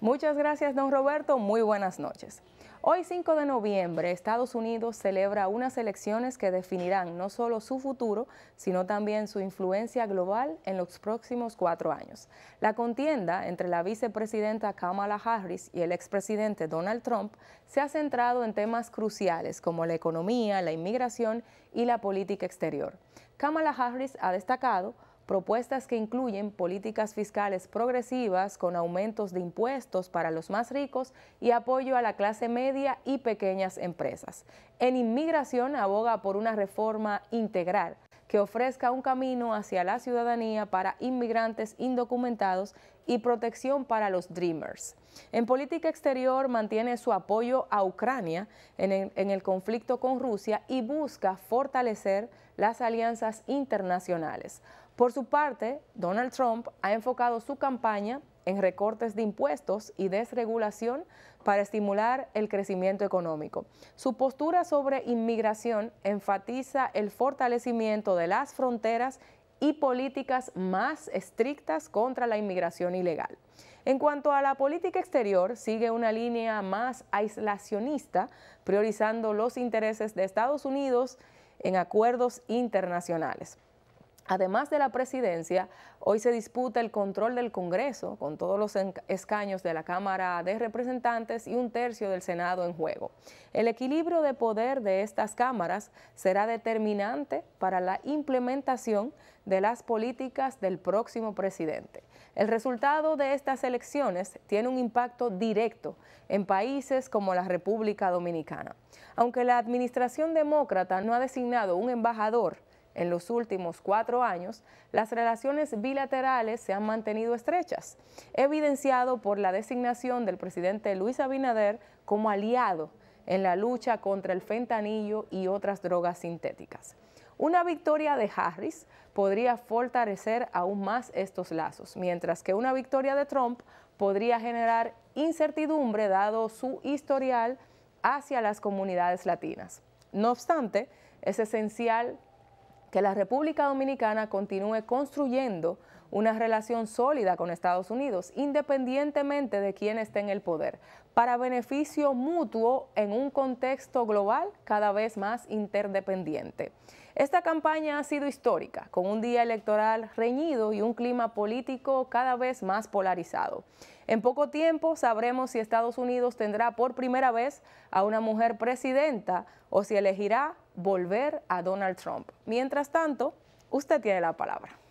Muchas gracias, don Roberto. Muy buenas noches. Hoy 5 de noviembre, Estados Unidos celebra unas elecciones que definirán no solo su futuro, sino también su influencia global en los próximos cuatro años. La contienda entre la vicepresidenta Kamala Harris y el expresidente Donald Trump se ha centrado en temas cruciales como la economía, la inmigración y la política exterior. Kamala Harris ha destacado propuestas que incluyen políticas fiscales progresivas con aumentos de impuestos para los más ricos y apoyo a la clase media y pequeñas empresas. En inmigración aboga por una reforma integral que ofrezca un camino hacia la ciudadanía para inmigrantes indocumentados y protección para los Dreamers. En política exterior mantiene su apoyo a Ucrania en el, conflicto con Rusia y busca fortalecer las alianzas internacionales. Por su parte, Donald Trump ha enfocado su campaña en recortes de impuestos y desregulación para estimular el crecimiento económico. Su postura sobre inmigración enfatiza el fortalecimiento de las fronteras y políticas más estrictas contra la inmigración ilegal. En cuanto a la política exterior, sigue una línea más aislacionista, priorizando los intereses de Estados Unidos en acuerdos internacionales. Además de la presidencia, hoy se disputa el control del Congreso, con todos los escaños de la Cámara de Representantes y un tercio del Senado en juego. El equilibrio de poder de estas cámaras será determinante para la implementación de las políticas del próximo presidente. El resultado de estas elecciones tiene un impacto directo en países como la República Dominicana. Aunque la administración demócrata no ha designado un embajador, en los últimos cuatro años, las relaciones bilaterales se han mantenido estrechas, evidenciado por la designación del presidente Luis Abinader como aliado en la lucha contra el fentanillo y otras drogas sintéticas. Una victoria de Harris podría fortalecer aún más estos lazos, mientras que una victoria de Trump podría generar incertidumbre dado su historial hacia las comunidades latinas. No obstante, es esencial que la República Dominicana continúe construyendo una relación sólida con Estados Unidos, independientemente de quién esté en el poder, para beneficio mutuo en un contexto global cada vez más interdependiente. Esta campaña ha sido histórica, con un día electoral reñido y un clima político cada vez más polarizado. En poco tiempo sabremos si Estados Unidos tendrá por primera vez a una mujer presidenta o si elegirá volver a Donald Trump. Mientras tanto, usted tiene la palabra.